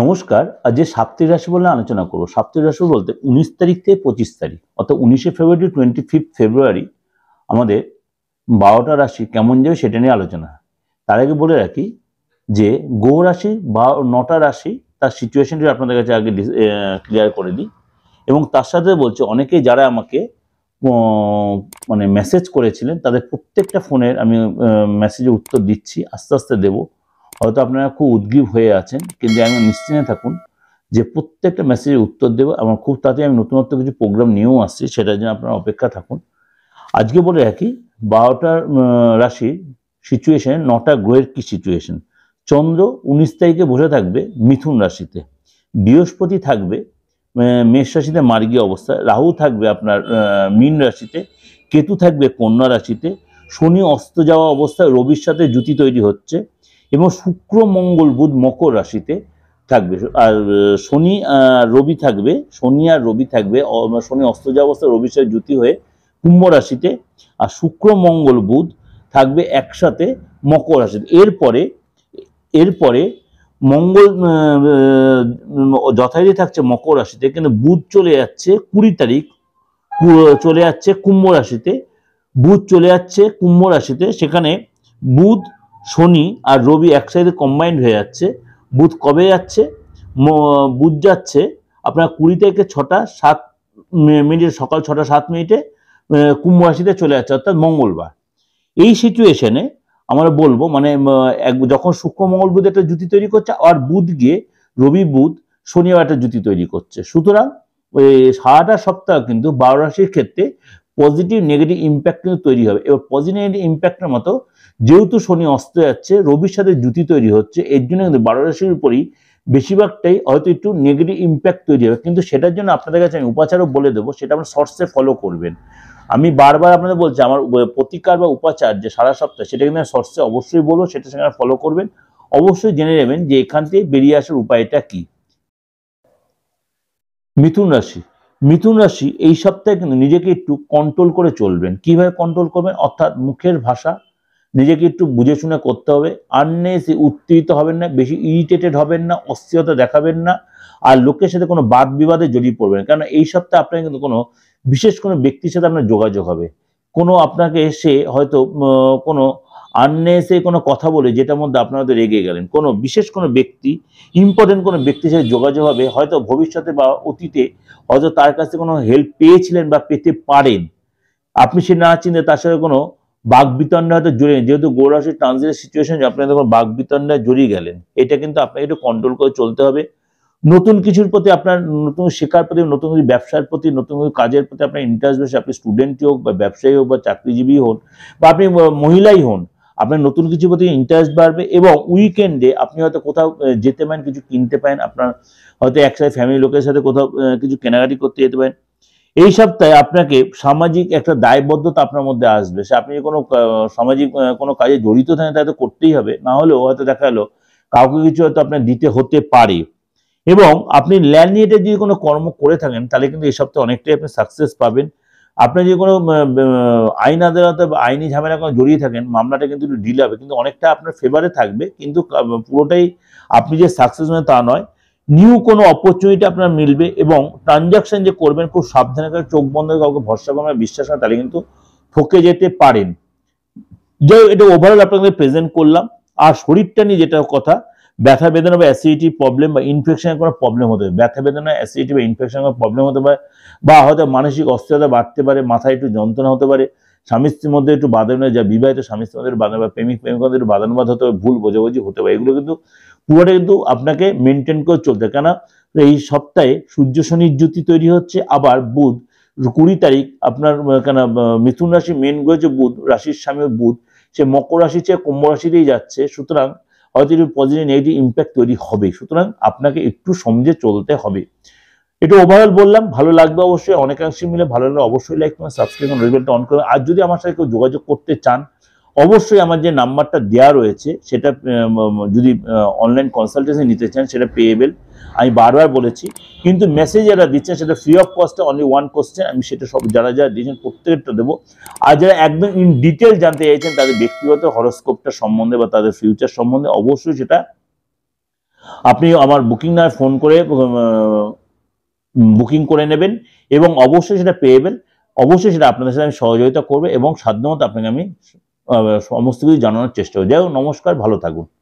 নমস্কার আজ যে সাপ্তাহিক রাশি বলে আলোচনা করবো সাপ্তাহিক রাশি বলতে উনিশ তারিখ থেকে পঁচিশ তারিখ অর্থাৎ উনিশে ফেব্রুয়ারি টোয়েন্টি ফিফথ ফেব্রুয়ারি আমাদের বারোটা রাশি কেমন যাবে সেটা নিয়ে আলোচনা তার আগে বলে রাখি যে গো রাশি বা নটা রাশি তার সিচুয়েশনটি আপনাদের কাছে আগে ক্লিয়ার করে দিই এবং তার সাথে বলছে অনেকে যারা আমাকে মানে মেসেজ করেছিলেন তাদের প্রত্যেকটা ফোনের আমি মেসেজে উত্তর দিচ্ছি আস্তে আস্তে দেবো হয়তো আপনারা খুব উদ্গ্রীব হয়ে আছেন কিন্তু আমি নিশ্চিন্তে থাকুন যে প্রত্যেকটা মেসেজের উত্তর দেবো আমার খুব তাড়াতাড়ি আমি নতুনত্ব কিছু প্রোগ্রাম নিয়েও আসছি সেটার জন্য আপনারা অপেক্ষা থাকুন আজকে বলে রাখি বারোটা রাশির সিচুয়েশনে নটা গ্রহের কি সিচুয়েশন চন্দ্র উনিশ তারিখে বসে থাকবে মিথুন রাশিতে বৃহস্পতি থাকবে মেষ রাশিতে মার্গী অবস্থায় রাহু থাকবে আপনার মীন রাশিতে কেতু থাকবে কন্যা রাশিতে শনি অস্ত যাওয়া অবস্থায় রবির সাথে জুতি তৈরি হচ্ছে এবং শুক্র মঙ্গল বুধ মকর রাশিতে থাকবে আর শনি রবি থাকবে শনি আর রবি থাকবে মানে শনি অস্ত যাওয়া অবস্থায় রবি সাথে জ্যোতি হয়ে কুম্ভ রাশিতে আর শুক্র মঙ্গল বুধ থাকবে একসাথে মকর রাশিতে এরপরে এরপরে মঙ্গল যথারীতি থাকছে মকর রাশিতে কিন্তু বুধ চলে যাচ্ছে কুড়ি তারিখ চলে যাচ্ছে কুম্ভ রাশিতে বুধ চলে যাচ্ছে কুম্ভ রাশিতে সেখানে বুধ শনি আর রবি একসাথে কম্বাইন্ড হয়ে যাচ্ছে বুধ কবে যাচ্ছে বুধ যাচ্ছে আপনার কুড়ি থেকে ছটা সাত মিনিটে সকাল ছটা সাত মিনিটে কুম্ভ রাশিতে চলে যাচ্ছে অর্থাৎ মঙ্গলবার এই সিচুয়েশনে আমরা বলবো মানে যখন শুক্র মঙ্গল বুধ একটা জুতি তৈরি করছে আর বুধ গিয়ে রবি বুধ শনিবার একটা জুতি তৈরি করছে সুতরাং সারাটা সপ্তাহ কিন্তু বারো রাশির ক্ষেত্রে পজিটিভ নেগেটিভ ইম্প্যাক্ট কিন্তু তৈরি হবে এবার পজিটিভ নেগেটিভ ইম্প্যাক্টের মতো যেহেতু শনি অস্ত যাচ্ছে রবির সাথে জুতি তৈরি হচ্ছে এর জন্য কিন্তু বারো রাশির উপরই বেশিরভাগটাই হয়তো একটু নেগেটিভ ইম্প্যাক্ট তৈরি হবে কিন্তু সেটার জন্য আপনাদের কাছে আমি উপাচারও বলে দেবো সেটা আপনার শর্টসে ফলো করবেন আমি বারবার আপনাদের বলছি আমার প্রতিকার বা উপাচার যে সারা সপ্তাহে সেটা কিন্তু শর্টসে অবশ্যই বলবো সেটা সেখানে ফলো করবেন অবশ্যই জেনে নেবেন যে এখান থেকে বেরিয়ে আসার উপায়টা কি মিথুন রাশি মিথুন রাশি এই সপ্তাহে কিন্তু নিজেকে একটু কন্ট্রোল করে চলবেন কিভাবে কন্ট্রোল করবেন অর্থাৎ মুখের ভাষা নিজেকে একটু বুঝে শুনে করতে হবে আননেসি উত্তেজিত হবেন না বেশি ইরিটেটেড হবেন না অস্থিরতা দেখাবেন না আর লোকের সাথে কোনো বাদ বিবাদে জড়িয়ে পড়বেন কারণ এই সপ্তাহে আপনার কিন্তু কোনো বিশেষ কোনো ব্যক্তির সাথে আপনার যোগাযোগ হবে কোনো আপনাকে এসে হয়তো কোনো আননেসে কোনো কথা বলে যেটার মধ্যে আপনারা তো রেগে গেলেন কোনো বিশেষ কোনো ব্যক্তি ইম্পর্টেন্ট কোনো ব্যক্তির সাথে যোগাযোগ হবে হয়তো ভবিষ্যতে বা অতীতে হয়তো তার কাছে কোনো হেল্প পেয়েছিলেন বা পেতে পারেন আপনি সে না চিনতে তার সাথে কোনো বাঘবিতণ্ডা হয়তো জড়িয়ে যেহেতু গৌরাশি ট্রানজিটের সিচুয়েশন আপনি তখন বাঘবিতণ্ডায় জড়িয়ে গেলেন এটা কিন্তু আপনাকে একটু কন্ট্রোল করে চলতে হবে নতুন কিছুর প্রতি আপনার নতুন শেখার প্রতি নতুন কিছু ব্যবসার প্রতি নতুন কিছু কাজের প্রতি আপনার ইন্টারেস্ট বেশি আপনি স্টুডেন্টই হোক বা ব্যবসায়ী হোক বা চাকরিজীবী হন বা আপনি মহিলাই হন আপনার নতুন কিছুর প্রতি ইন্টারেস্ট বাড়বে এবং উইকেন্ডে আপনি হয়তো কোথাও যেতে পারেন কিছু কিনতে পারেন আপনার হয়তো একসাথে ফ্যামিলি লোকের সাথে কোথাও কিছু কেনাকাটি করতে যেতে পারেন এই সপ্তাহে আপনাকে সামাজিক একটা দায়বদ্ধতা আপনার মধ্যে আসবে সে আপনি কোনো সামাজিক কোনো কাজে জড়িত থাকেন তাই তো করতেই হবে না হলেও হয়তো দেখা গেলো কাউকে কিছু হয়তো আপনার দিতে হতে পারে এবং আপনি ল্যান্ড রিলেটেড যদি কোনো কর্ম করে থাকেন তাহলে কিন্তু এই সপ্তাহে অনেকটাই আপনি সাকসেস পাবেন আপনি যে কোনো আইন আদালতে বা আইনি ঝামেলা কোনো জড়িয়ে থাকেন মামলাটা কিন্তু একটু ডিল হবে কিন্তু অনেকটা আপনার ফেভারে থাকবে কিন্তু পুরোটাই আপনি যে সাকসেস হবেন তা নয় নিউ কোনো অপরচুনিটি আপনার মিলবে এবং ট্রানজাকশন যে করবেন খুব সাবধানে করে চোখ বন্ধ করে কাউকে ভরসা করে বিশ্বাস না তাহলে কিন্তু ঠকে যেতে পারেন যাই এটা ওভারঅল আপনাকে প্রেজেন্ট করলাম আর শরীরটা নিয়ে যেটা কথা ব্যথা বেদনা বা অ্যাসিডিটি প্রবলেম বা ইনফেকশনের কোনো প্রবলেম হতে পারে ব্যথা বেদনা অ্যাসিডিটি বা ইনফেকশনের কোনো প্রবলেম হতে পারে বা হয়তো মানসিক অস্থিরতা বাড়তে পারে মাথায় একটু যন্ত্রণা হতে পারে স্বামী স্ত্রীর মধ্যে একটু বাদান যা বিবাহিত স্বামী স্ত্রীর মধ্যে বাদান বা প্রেমিক মধ্যে একটু বাদানুবাদ হতে পারে ভুল বোঝাবুঝি হতে পারে এগুলো কিন্তু পুরোটা কিন্তু আপনাকে মেনটেন করে চলতে কেন এই সপ্তাহে সূর্য শনির জ্যোতি তৈরি হচ্ছে আবার বুধ কুড়ি তারিখ আপনার কেন মিথুন রাশি মেন যে বুধ রাশির স্বামী বুধ সে মকর রাশি চেয়ে কুম্ভ রাশিতেই যাচ্ছে সুতরাং হয়তো একটু পজিটিভ নেগেটিভ ইম্প্যাক্ট তৈরি হবে সুতরাং আপনাকে একটু সমঝে চলতে হবে এটা ওভারঅল বললাম ভালো লাগবে অবশ্যই অনেকাংশে মিলে ভালো লাগলে অবশ্যই লাইক করুন সাবস্ক্রিপশন রেবেলটা অন করুন আর যদি আমার সাথে কেউ যোগাযোগ করতে চান অবশ্যই আমার যে নাম্বারটা দেওয়া রয়েছে সেটা যদি অনলাইন কনসালটেশন নিতে চান সেটা পেয়েবেল আমি বারবার বলেছি কিন্তু মেসেজ যারা দিচ্ছেন সেটা ফ্রি অফ কস্টে অনলি ওয়ান কোশ্চেন আমি সেটা সব যারা যারা দিয়েছেন প্রত্যেকটা দেবো আর যারা একদম ইন ডিটেল জানতে চাইছেন তাদের ব্যক্তিগত হরস্কোপটা সম্বন্ধে বা তাদের ফিউচার সম্বন্ধে অবশ্যই সেটা আপনি আমার বুকিং না ফোন করে বুকিং করে নেবেন এবং অবশ্যই সেটা পেয়েবেন অবশ্যই সেটা আপনাদের সাথে আমি সহযোগিতা করবো এবং সাধ্যমতো আপনাকে আমি সমস্ত কিছু জানানোর চেষ্টা করবো যাই হোক নমস্কার ভালো থাকুন